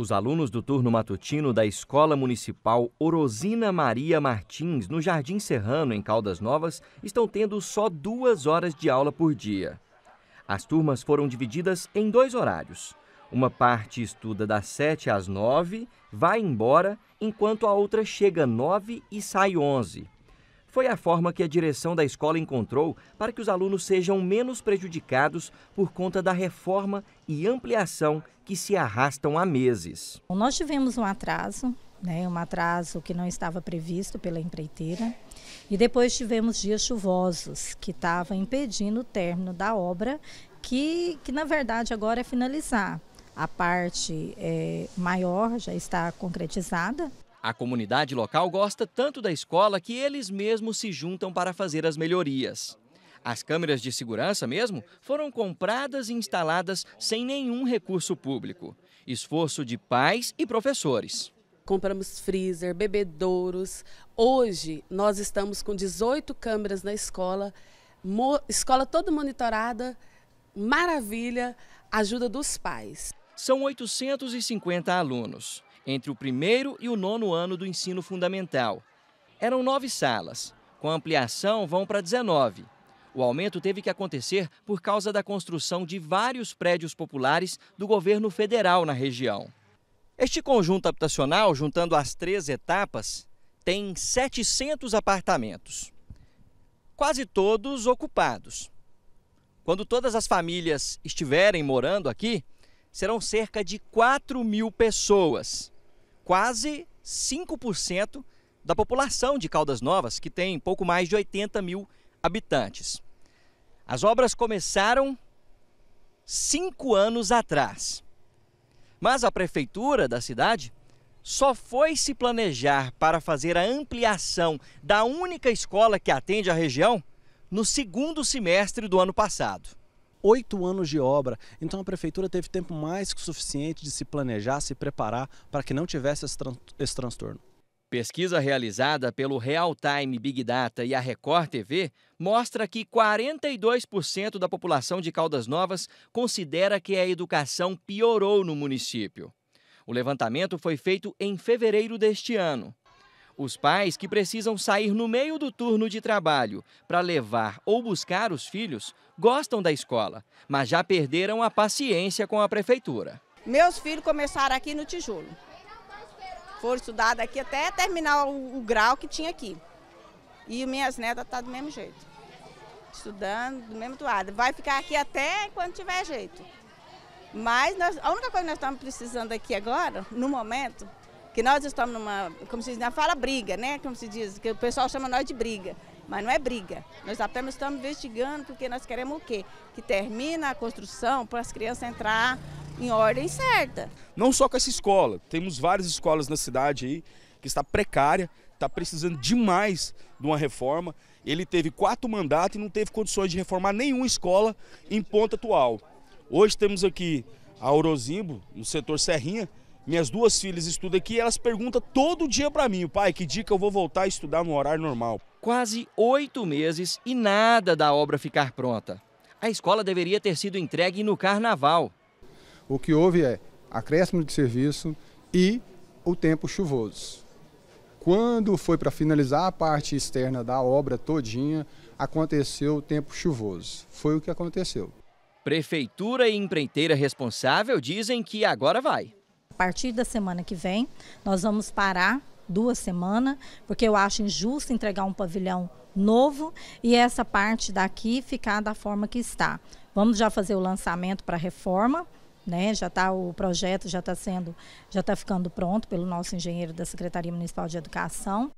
Os alunos do turno matutino da Escola Municipal Orosina Maria Martins, no Jardim Serrano, em Caldas Novas, estão tendo só duas horas de aula por dia. As turmas foram divididas em dois horários. Uma parte estuda das 7 às 9, vai embora, enquanto a outra chega 9 e sai 11. Foi a forma que a direção da escola encontrou para que os alunos sejam menos prejudicados por conta da reforma e ampliação que se arrastam há meses. Nós tivemos um atraso, né, um atraso que não estava previsto pela empreiteira, e depois tivemos dias chuvosos que estavam impedindo o término da obra, que, que na verdade agora é finalizar. A parte é, maior já está concretizada. A comunidade local gosta tanto da escola que eles mesmos se juntam para fazer as melhorias. As câmeras de segurança mesmo foram compradas e instaladas sem nenhum recurso público. Esforço de pais e professores. Compramos freezer, bebedouros. Hoje nós estamos com 18 câmeras na escola, escola toda monitorada, maravilha, ajuda dos pais. São 850 alunos entre o primeiro e o nono ano do ensino fundamental. Eram nove salas, com ampliação vão para 19. O aumento teve que acontecer por causa da construção de vários prédios populares do governo federal na região. Este conjunto habitacional, juntando as três etapas, tem 700 apartamentos, quase todos ocupados. Quando todas as famílias estiverem morando aqui, serão cerca de 4 mil pessoas quase 5% da população de Caldas Novas, que tem pouco mais de 80 mil habitantes. As obras começaram cinco anos atrás. Mas a prefeitura da cidade só foi se planejar para fazer a ampliação da única escola que atende a região no segundo semestre do ano passado oito anos de obra. Então a prefeitura teve tempo mais que suficiente de se planejar, se preparar para que não tivesse esse, tran esse transtorno. Pesquisa realizada pelo Real Time Big Data e a Record TV mostra que 42% da população de Caldas Novas considera que a educação piorou no município. O levantamento foi feito em fevereiro deste ano. Os pais que precisam sair no meio do turno de trabalho para levar ou buscar os filhos gostam da escola, mas já perderam a paciência com a prefeitura. Meus filhos começaram aqui no tijolo. Foram estudar daqui até terminar o, o grau que tinha aqui. E minhas netas estão tá do mesmo jeito. Estudando do mesmo lado. Vai ficar aqui até quando tiver jeito. Mas nós, a única coisa que nós estamos precisando aqui agora, no momento, que nós estamos numa, como se diz, na fala briga, né? Como se diz, que o pessoal chama nós de briga, mas não é briga. Nós apenas estamos investigando porque nós queremos o quê? Que termine a construção para as crianças entrar em ordem certa. Não só com essa escola, temos várias escolas na cidade aí que está precária, está precisando demais de uma reforma. Ele teve quatro mandatos e não teve condições de reformar nenhuma escola em ponto atual. Hoje temos aqui a Orozimbo, no setor Serrinha, minhas duas filhas estudam aqui e elas perguntam todo dia para mim, pai, que dica eu vou voltar a estudar no horário normal? Quase oito meses e nada da obra ficar pronta. A escola deveria ter sido entregue no carnaval. O que houve é acréscimo de serviço e o tempo chuvoso. Quando foi para finalizar a parte externa da obra todinha, aconteceu o tempo chuvoso. Foi o que aconteceu. Prefeitura e empreiteira responsável dizem que agora vai partir da semana que vem, nós vamos parar duas semanas, porque eu acho injusto entregar um pavilhão novo e essa parte daqui ficar da forma que está. Vamos já fazer o lançamento para a reforma, né? Já tá o projeto já está sendo, já está ficando pronto pelo nosso engenheiro da Secretaria Municipal de Educação.